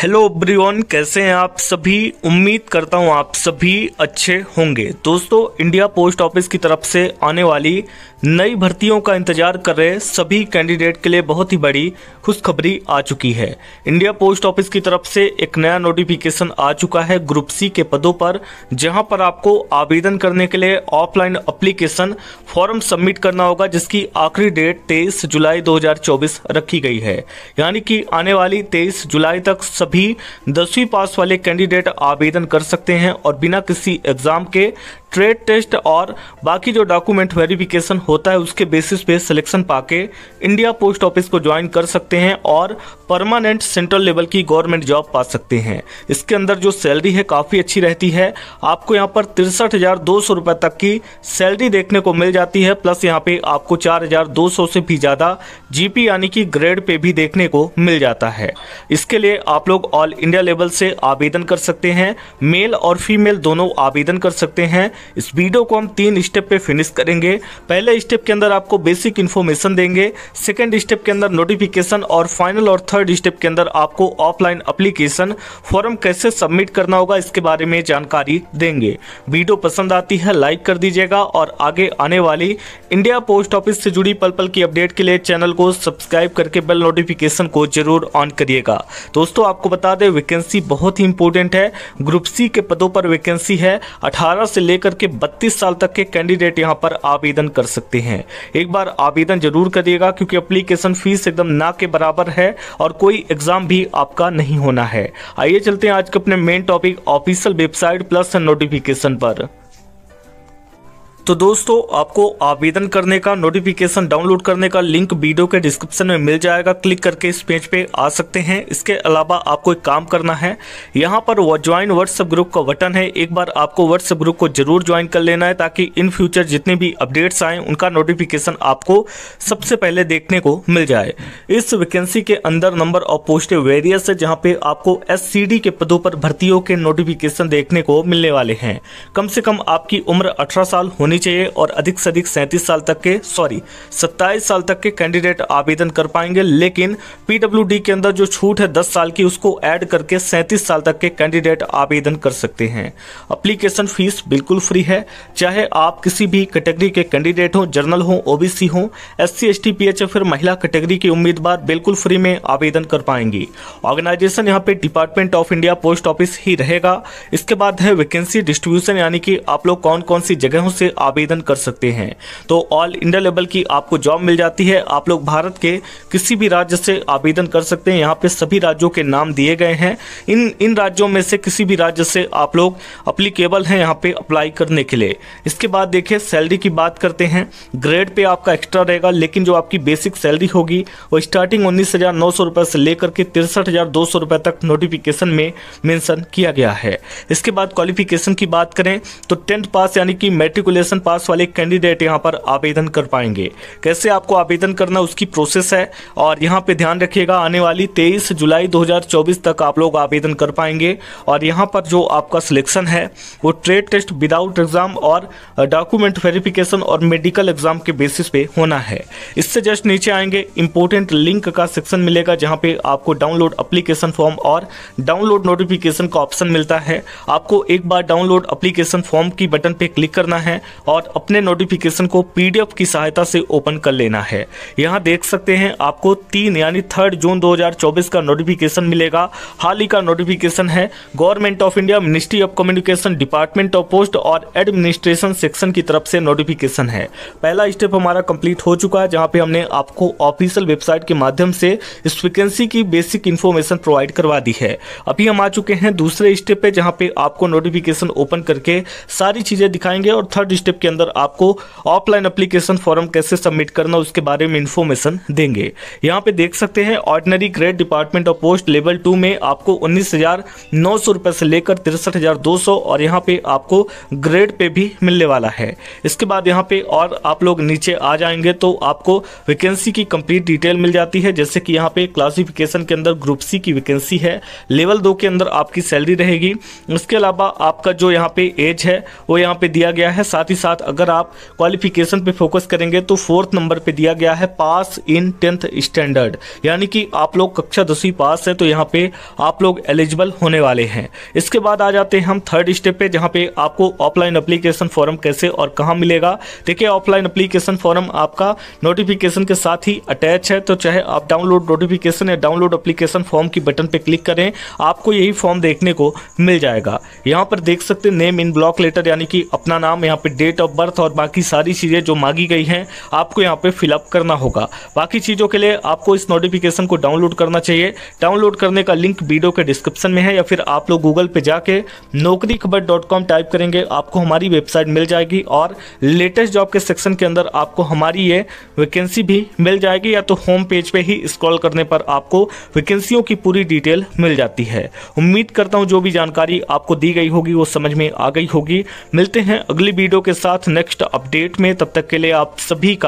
hello Brian कैसे हैं आप सभी उम्मीद करता हूं आप सभी अच्छे होंगे दोस्तों इंडिया पोस्ट ऑफिस की तरफ से आने वाली नई भर्तियों का इंतजार कर रहे सभी कैंडिडेट के लिए बहुत ही बड़ी खुशखबरी आ चुकी है इंडिया पोस्ट ऑफिस की तरफ से एक नया नोटिफिकेशन आ चुका है ग्रुप सी के पदों पर जहां पर आपको आवेदन करने के लिए ऑफलाइन अप्लीकेशन फॉर्म सबमिट करना होगा जिसकी आखिरी डेट तेईस जुलाई दो रखी गई है यानी कि आने वाली तेईस जुलाई तक सभी दसवीं पास वाले कैंडिडेट आवेदन कर सकते हैं और बिना किसी एग्जाम के ट्रेड टेस्ट और बाकी जो डॉक्यूमेंट वेरिफिकेशन होता है उसके बेसिस पे सिलेक्शन पाके इंडिया पोस्ट ऑफिस को ज्वाइन कर सकते हैं और परमानेंट सेंट्रल लेवल की गवर्नमेंट जॉब पा सकते हैं इसके अंदर जो सैलरी है काफ़ी अच्छी रहती है आपको यहाँ पर तिरसठ हज़ार दो सौ तक की सैलरी देखने को मिल जाती है प्लस यहाँ पे आपको चार हज़ार दो सौ से भी ज़्यादा जीपी यानी कि ग्रेड पे भी देखने को मिल जाता है इसके लिए आप लोग लोग ऑल इंडिया लेवल से आवेदन कर सकते हैं मेल और फीमेल दोनों आवेदन कर सकते हैं इस वीडियो को हम तीन स्टेप पे फिनिश करेंगे पहले स्टेप के अंदर आपको बेसिक इन्फॉर्मेशन देंगे सेकेंड स्टेप के अंदर नोटिफिकेशन और फाइनल और थर्ड स्टेप के अंदर आपको ऑफलाइन अप्लीकेशन फॉर्म कैसे सबमिट करना होगा इसके बारे में जानकारी देंगे वीडियो पसंद आती है लाइक कर दीजिएगा और आगे आने वाली इंडिया पोस्ट ऑफिस से जुड़ी पल पल की अपडेट के लिए चैनल को सब्सक्राइब करके बेल नोटिफिकेशन को जरूर ऑन करिएगा दोस्तों आपको आपको बता दें वैकेंसी बहुत ही इंपॉर्टेंट है ग्रुप सी के पदों पर वैकेंसी है 18 से लेकर के 32 साल तक के कैंडिडेट यहां पर आवेदन कर सकते हैं एक बार आवेदन जरूर करिएगा क्योंकि अप्लीकेशन फीस एकदम ना के बराबर है और कोई एग्जाम भी आपका नहीं होना है आइए चलते हैं आज के अपने main topic official website plus notification पर तो दोस्तों आपको आवेदन करने का नोटिफिकेशन डाउनलोड करने का लिंक वीडियो के डिस्क्रिप्शन में मिल जाएगा क्लिक करके इस पेज पे आ सकते हैं इसके अलावा आपको एक काम करना है यहाँ पर वो ज्वाइन व्हाट्सएप ग्रुप का बटन है एक बार आपको व्हाट्सएप ग्रुप को जरूर ज्वाइन कर लेना है ताकि इन फ्यूचर जितने भी अपडेट्स आएँ उनका नोटिफिकेशन आपको सबसे पहले देखने को मिल जाए इस वैकेंसी के अंदर नंबर ऑफ पोस्टें वेरियस है जहाँ पे आपको एस के पदों पर भर्तियों के नोटिफिकेशन देखने को मिलने वाले हैं कम से कम आपकी उम्र अठारह साल होनी होनी चाहिए और अधिक से अधिक सैंतीस साल तक के सॉरी सत्ताईस साल तक के कैंडिडेट आवेदन कर पाएंगे लेकिन पीडब्ल्यू के अंदर जो छूट है दस साल की उसको ऐड करके सैंतीस साल तक के कैंडिडेट आवेदन कर सकते हैं अप्लीकेशन फीस बिल्कुल फ्री है चाहे आप किसी भी कैटेगरी के कैंडिडेट हों जर्नल हों ओबीसी हों S C S T P H फिर महिला कैटेगरी के उम्मीदवार बिल्कुल फ्री में आवेदन कर पाएंगी ऑर्गेनाइजेशन यहाँ पे department of India post office ही रहेगा इसके बाद है वैकेंसी डिस्ट्रीब्यूशन यानी कि आप लोग कौन कौन सी जगहों से आप आवेदन कर सकते हैं तो ऑल इंडिया लेवल की आपको जॉब मिल जाती है आप लोग भारत के किसी भी राज्य से आवेदन कर सकते हैं यहाँ पे सभी राज्यों के नाम दिए गए हैं इन इन राज्यों में से किसी भी राज्य से आप लोग अप्लीकेबल हैं यहाँ पे अप्लाई करने के लिए इसके बाद देखिए सैलरी की बात करते हैं ग्रेड पे आपका एक्स्ट्रा रहेगा लेकिन जो आपकी बेसिक सैलरी होगी वो स्टार्टिंग उन्नीस हज़ार से लेकर के तिरसठ हज़ार तक नोटिफिकेशन में मेंशन किया गया है इसके बाद क्वालिफिकेशन की बात करें तो टेंथ पास यानी कि मेट्रिकुलेशन एडमिशन पास वाले कैंडिडेट यहाँ पर आवेदन कर पाएंगे कैसे आपको आवेदन करना उसकी प्रोसेस है और यहाँ पे ध्यान रखिएगा आने वाली 23 जुलाई 2024 तक आप लोग आवेदन कर पाएंगे और यहाँ पर जो आपका सिलेक्शन है वो ट्रेड टेस्ट विदाउट एग्जाम और डॉक्यूमेंट वेरिफिकेशन और मेडिकल एग्जाम के बेसिस पे होना है इससे जस्ट नीचे आएंगे इंपोर्टेंट लिंक का सेक्शन मिलेगा जहाँ पे आपको डाउनलोड अप्लीकेशन फॉर्म और डाउनलोड नोटिफिकेशन का ऑप्शन मिलता है आपको एक बार डाउनलोड अप्लीकेशन फॉर्म की बटन पे क्लिक करना है और अपने नोटिफिकेशन को पीडीएफ की सहायता से ओपन कर लेना है यहाँ देख सकते हैं आपको तीन यानी थर्ड जून 2024 का नोटिफिकेशन मिलेगा हाल ही का नोटिफिकेशन है government of India ministry of communication department of post और एडमिनिस्ट्रेशन सेक्शन की तरफ से नोटिफिकेशन है पहला स्टेप हमारा कंप्लीट हो चुका है जहाँ पे हमने आपको ऑफिशियल वेबसाइट के माध्यम से इस वैकेंसी की बेसिक इन्फॉर्मेशन प्रोवाइड करवा दी है अभी हम आ चुके हैं दूसरे स्टेप पे जहाँ पे आपको नोटिफिकेशन ओपन करके सारी चीज़ें दिखाएंगे और थर्ड स्टेप के अंदर आपको ऑफलाइन अप्लीकेशन फॉर्म कैसे सबमिट करना उसके बारे में इन्फॉर्मेशन देंगे यहाँ पे देख सकते हैं ordinary grade department of post level two में आपको उन्नीस रुपए से लेकर तिरसठ और यहाँ पे आपको ग्रेड पे भी मिलने वाला है इसके बाद यहाँ पे और आप लोग नीचे आ जाएंगे तो आपको वैकेंसी की कंप्लीट डिटेल मिल जाती है जैसे कि यहाँ पे क्लासिफिकेशन के अंदर ग्रुप सी की वैकेंसी है लेवल दो के अंदर आपकी सैलरी रहेगी उसके अलावा आपका जो यहाँ पे एज है वो यहाँ पे दिया गया है साथ ही साथ साथ अगर आप क्वालिफिकेशन पे फोकस करेंगे तो फोर्थ नंबर पे दिया गया है पास इन टेंथ स्टैंडर्ड यानी कि आप लोग कक्षा दसवीं पास है तो यहाँ पे आप लोग एलिजिबल होने वाले हैं इसके बाद आ जाते हैं हम थर्ड स्टेप पे जहाँ पे आपको ऑफलाइन अप्लीकेशन फॉर्म कैसे और कहाँ मिलेगा देखिए ऑफलाइन अप्लीकेशन फॉर्म आपका नोटिफिकेशन के साथ ही अटैच है तो चाहे आप डाउनलोड नोटिफिकेशन या डाउनलोड अप्लीकेशन फॉर्म की बटन पर क्लिक करें आपको यही फॉर्म देखने को मिल जाएगा यहाँ पर देख सकते नेम इन ब्लॉक लेटर यानी कि अपना नाम यहाँ पे डेट डेट ऑफ बर्थ और बाकी सारी चीज़ें जो मांगी गई हैं आपको यहाँ पे फिलअप करना होगा बाकी चीज़ों के लिए आपको इस नोटिफिकेशन को डाउनलोड करना चाहिए डाउनलोड करने का लिंक वीडियो के डिस्क्रिप्शन में है या फिर आप लोग गूगल पर जाके नौकरी खबर डॉट कॉम टाइप करेंगे आपको हमारी वेबसाइट मिल जाएगी और लेटेस्ट जॉब के सेक्शन के अंदर आपको हमारी ये वैकेंसी भी मिल जाएगी या तो होम पेज पे ही स्क्रॉल करने पर आपको वैकेंसियों की पूरी डिटेल मिल जाती है उम्मीद करता हूँ जो भी जानकारी आपको दी गई होगी वो समझ में आ गई होगी मिलते हैं अगली वीडियो के साथ नेक्स्ट अपडेट में तब तक के लिए आप सभी का